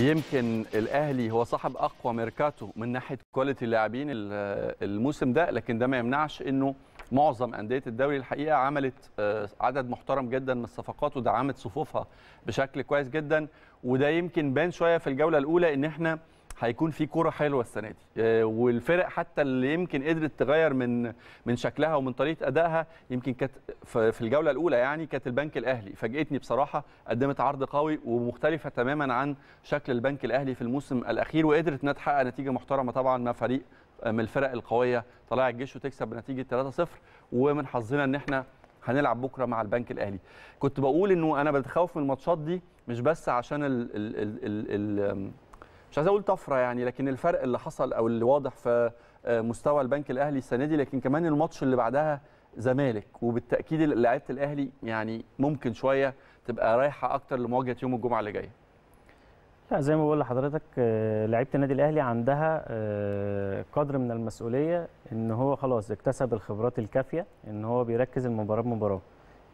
يمكن الاهلي هو صاحب اقوى ميركاتو من ناحيه كواليتي اللاعبين الموسم ده لكن ده ما يمنعش انه معظم انديه الدوري الحقيقه عملت آه، عدد محترم جدا من الصفقات ودعمت صفوفها بشكل كويس جدا وده يمكن بان شويه في الجوله الاولى ان احنا هيكون في كوره حلوه السنه دي آه، والفرق حتى اللي يمكن قدرت تغير من من شكلها ومن طريقه ادائها يمكن كانت في الجوله الاولى يعني كانت البنك الاهلي فاجئتني بصراحه قدمت عرض قوي ومختلفه تماما عن شكل البنك الاهلي في الموسم الاخير وقدرت انها تحقق نتيجه محترمه طبعا مع فريق آه، من الفرق القويه طلائع الجيش وتكسب بنتيجه 3-0 ومن حظنا ان احنا هنلعب بكره مع البنك الاهلي كنت بقول انه انا بتخوف من الماتشات دي مش بس عشان ال ال ال ال ال مش عايز اقول طفره يعني لكن الفرق اللي حصل او اللي واضح في آه، مستوى البنك الاهلي السنه دي لكن كمان الماتش اللي بعدها زمالك وبالتاكيد لعيبه الاهلي يعني ممكن شويه تبقى رايحه اكتر لمواجهه يوم الجمعه اللي جايه لا زي ما بقول لحضرتك آه، لعيبه النادي الاهلي عندها آه، قدر من المسؤوليه ان هو خلاص اكتسب الخبرات الكافيه ان هو بيركز المباراه بمباراه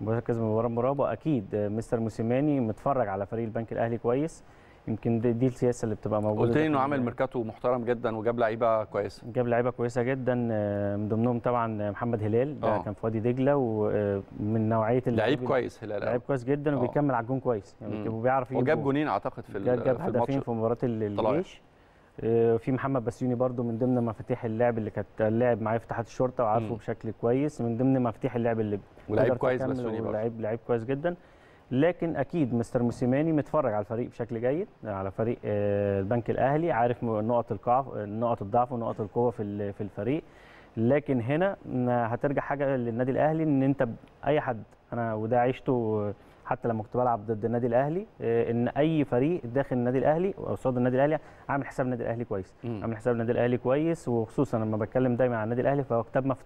بيركز المباراه بمباراه واكيد مستر موسيماني متفرج على فريق البنك الاهلي كويس يمكن دي, دي السياسه اللي بتبقى موجوده قلت لي انه عامل ميركاتو محترم جدا وجاب لعيبه كويسه جاب لعيبه كويسه جدا آه، من ضمنهم طبعا محمد هلال ده أوه. كان في وادي دجله ومن آه، نوعيه لعيب كويس هلال لعيب كويس جدا أوه. وبيكمل على الجون كويس يعني وبيعرف وجاب جونين اعتقد في الماتش جاب هدفين في مباراه الجيش آه، في محمد بسيوني برده من ضمن مفاتيح اللعب اللي كانت لعب معايا في اتحاد الشرطه وعارفه بشكل كويس من ضمن مفاتيح اللعب اللي ولعيب كويس بسيوني لعيب لعيب كويس جدا لكن اكيد مستر موسيماني متفرج على الفريق بشكل جيد على فريق آه، البنك الاهلي عارف نقط الضعف نقط الضعف ونقط القوه في في الفريق لكن هنا هترجع حاجه للنادي الاهلي ان انت اي حد انا وده عشته حتى لما كنت بلعب ضد النادي الاهلي آه، ان اي فريق داخل النادي الاهلي قصاد النادي الاهلي عامل حساب النادي الاهلي كويس عامل حساب النادي الاهلي كويس وخصوصا لما بتكلم دايما عن النادي الاهلي فهو كتاب مفتوح